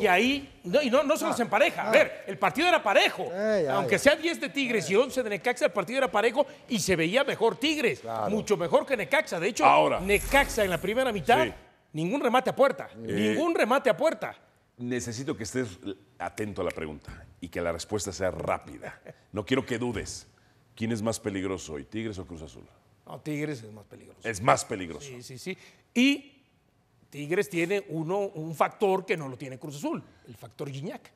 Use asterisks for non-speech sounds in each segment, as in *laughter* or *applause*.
Y ahí, no, y no, no se los ah, empareja. A ah. ver, el partido era parejo. Eh, Aunque sea 10 de Tigres y 11 eh. de Necaxa, el partido era parejo y se veía mejor Tigres. Mucho mejor que Necaxa. De hecho, Ahora. Necaxa en la primera mitad, ningún remate a puerta. Eh. Ningún remate a puerta. Necesito que estés atento a la pregunta y que la respuesta sea rápida. No quiero que dudes. ¿Quién es más peligroso hoy, Tigres o Cruz Azul? No, Tigres es más peligroso. Es más peligroso. Sí, sí, sí. Y Tigres tiene uno, un factor que no lo tiene Cruz Azul, el factor Guiñac.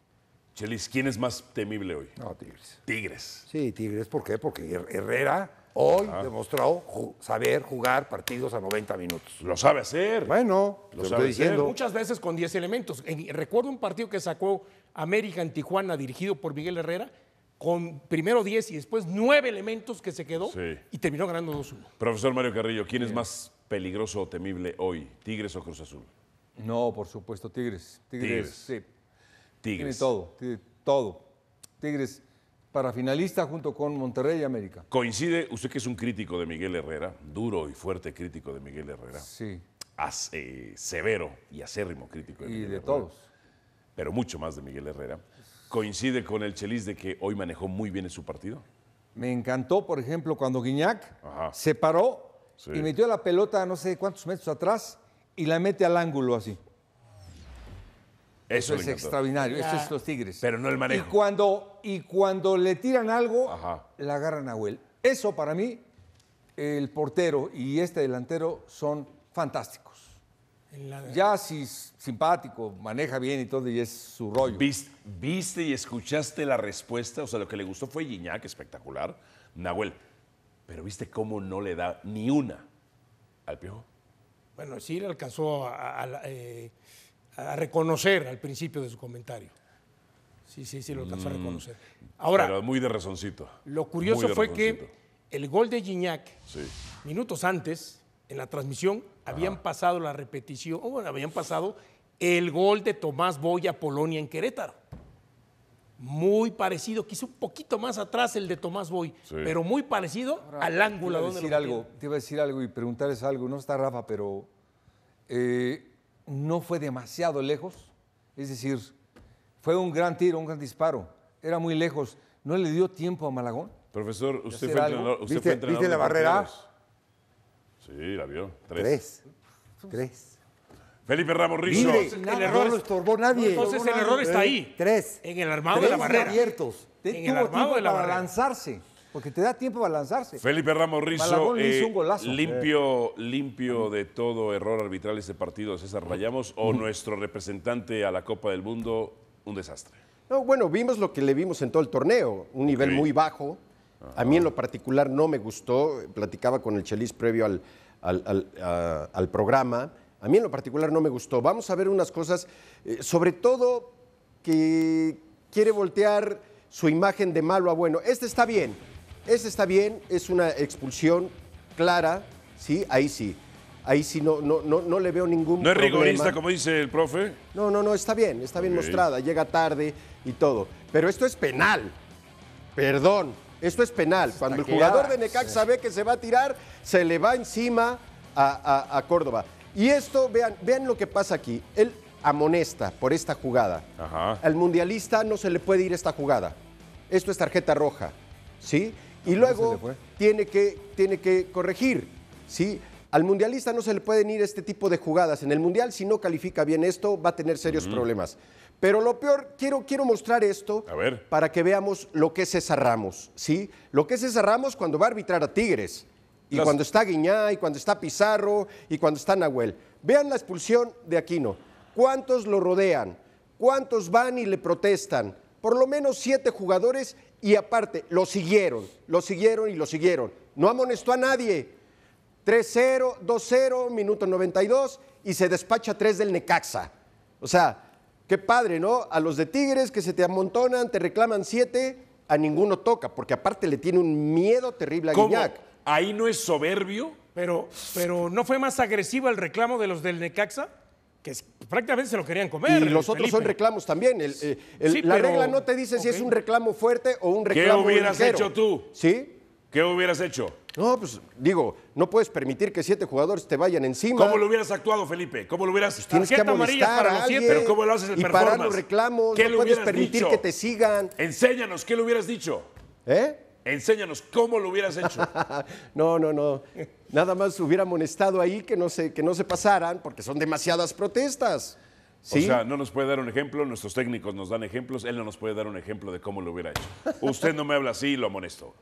Chelis, ¿quién es más temible hoy? No, Tigres. Tigres. Sí, Tigres, ¿por qué? Porque Herrera hoy ha ah. demostró saber jugar partidos a 90 minutos. Lo sabe hacer. Bueno, lo, sabe diciendo. Muchas veces con 10 elementos. recuerdo un partido que sacó América en Tijuana, dirigido por Miguel Herrera, con primero 10 y después 9 elementos que se quedó y terminó ganando 2-1. Profesor Mario Carrillo, ¿quién es más peligroso o temible hoy? ¿Tigres o Cruz Azul? No, por supuesto, Tigres. Tigres, Tigres. sí. Tigres. Tiene todo, todo. Tigres para finalista junto con Monterrey y América. Coincide, usted que es un crítico de Miguel Herrera, duro y fuerte crítico de Miguel Herrera. Sí. Eh, severo y acérrimo crítico de y de todos. Pero mucho más de Miguel Herrera. ¿Coincide con el Chelis de que hoy manejó muy bien su partido? Me encantó, por ejemplo, cuando Guiñac se paró y metió la pelota no sé cuántos metros atrás y la mete al ángulo así. Eso, es extraordinario, eso es los Tigres. Pero no el manejo. Y cuando, y cuando le tiran algo, la agarra Nahuel. Eso para mí, el portero y este delantero son fantásticos. Ya si es simpático, maneja bien y todo, y es su rollo. ¿Viste, ¿Viste, y escuchaste la respuesta? O sea, lo que le gustó fue Giñac, espectacular. Nahuel, pero viste cómo no le da ni una al Piojo. Bueno, sí le alcanzó a, eh, reconocer al principio de su comentario. Sí, sí, sí, lo alcanzó a mm, reconocer. Ahora. Pero muy de razoncito. Lo curioso fue que el gol de Gignac, minutos antes, en la transmisión, habían pasado la repetición, bueno, habían pasado el gol de Tomás Boya Polonia en Querétaro muy parecido, quizá un poquito más atrás el de Tomás Boy, pero muy parecido al ángulo. Te iba, a decir algo, te iba a decir algo y preguntarles algo, no está Rafa, pero eh, no fue demasiado lejos, es decir, fue un gran tiro, un gran disparo, era muy lejos, no le dio tiempo a Malagón. Profesor, usted, fue usted la barrera? Sí, la vio. Tres. Tres. Felipe Ramos Rizzo. el error, no lo estorbó nadie. Entonces el error está ahí. Tres. En el armado de la barrera. abiertos. En el para lanzarse. Porque te da tiempo para lanzarse. Felipe Ramos Rizzo, eh, limpio, limpio de todo error arbitral ese partido, César Rayamos, o nuestro representante a la Copa del Mundo, un desastre. No, bueno, vimos lo que le vimos en todo el torneo, un nivel muy bajo. A mí en lo particular no me gustó, platicaba con el Chelis previo al, al programa a mí en lo particular no me gustó. Vamos a ver unas cosas, eh, sobre todo que quiere voltear su imagen de malo a bueno. Este está bien, este está bien, es una expulsión clara, sí, ahí sí. Ahí sí no, no, no, le veo ningún ¿No es rigorista, como dice el profe? No, no, no, está bien, está bien mostrada, llega tarde y todo. Pero esto es penal. Perdón, esto es penal. Cuando el jugador de Necax sabe que se va a tirar, se le va encima a Córdoba. Y esto, vean, vean lo que pasa aquí. Él amonesta por esta jugada. Al mundialista no se le puede ir esta jugada. Esto es tarjeta roja, ¿sí? Y luego tiene que, tiene que corregir, ¿sí? Al mundialista no se le pueden ir este tipo de jugadas. En el mundial, si no califica bien esto, va a tener serios problemas. Pero lo peor, quiero, quiero mostrar esto para que veamos lo que es César Ramos, ¿sí? Lo que es César Ramos cuando va a arbitrar a Tigres. Y cuando está Guiñá, y cuando está Pizarro, y cuando está Nahuel. Vean la expulsión de Aquino. ¿Cuántos lo rodean? ¿Cuántos van y le protestan? Por lo menos siete jugadores y aparte lo siguieron, lo siguieron y lo siguieron. No amonestó a nadie. 3-0, 2-0, minuto 92 y se despacha tres del Necaxa. O sea, qué padre, ¿no? A los de Tigres que se te amontonan, te reclaman siete, a ninguno toca, porque aparte le tiene un miedo terrible a Guiñac ahí no es soberbio. Pero, pero ¿no fue más agresivo el reclamo de los del Necaxa? que prácticamente se lo querían comer. Y los otros son reclamos también. la regla no te dice si es un reclamo fuerte o un reclamo. ¿Qué hubieras hecho tú? ¿Sí? ¿Qué hubieras hecho? No, pues digo, no puedes permitir que siete jugadores te vayan encima. ¿Cómo lo hubieras actuado, Felipe? ¿Cómo lo hubieras pues tienes que amonestar para los siete, pero cómo lo haces el y Parar los reclamos, no puedes permitir que te sigan. Enséñanos, ¿qué le hubieras dicho? ¿Eh? Enséñanos cómo lo hubieras hecho. *laughs* no, no, no. Nada más hubiera amonestado ahí que no se, que no se pasaran porque son demasiadas protestas. O sea, no nos puede dar un ejemplo, nuestros técnicos nos dan ejemplos, él no nos puede dar un ejemplo de cómo lo hubiera hecho. Usted no me habla así lo amonesto.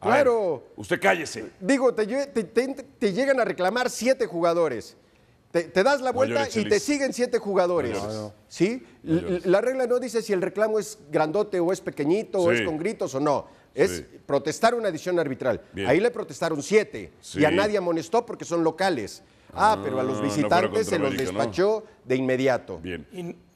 claro. usted cállese. Digo, te llegan a reclamar siete jugadores. Te, das la vuelta y te siguen siete jugadores. ¿sí? La regla no dice si el reclamo es grandote o es pequeñito o es con gritos o no. Es protestar una decisión arbitral. Ahí le protestaron siete y a nadie amonestó porque son locales. Ah, pero a los ah, visitantes se los despachó de inmediato. Bien.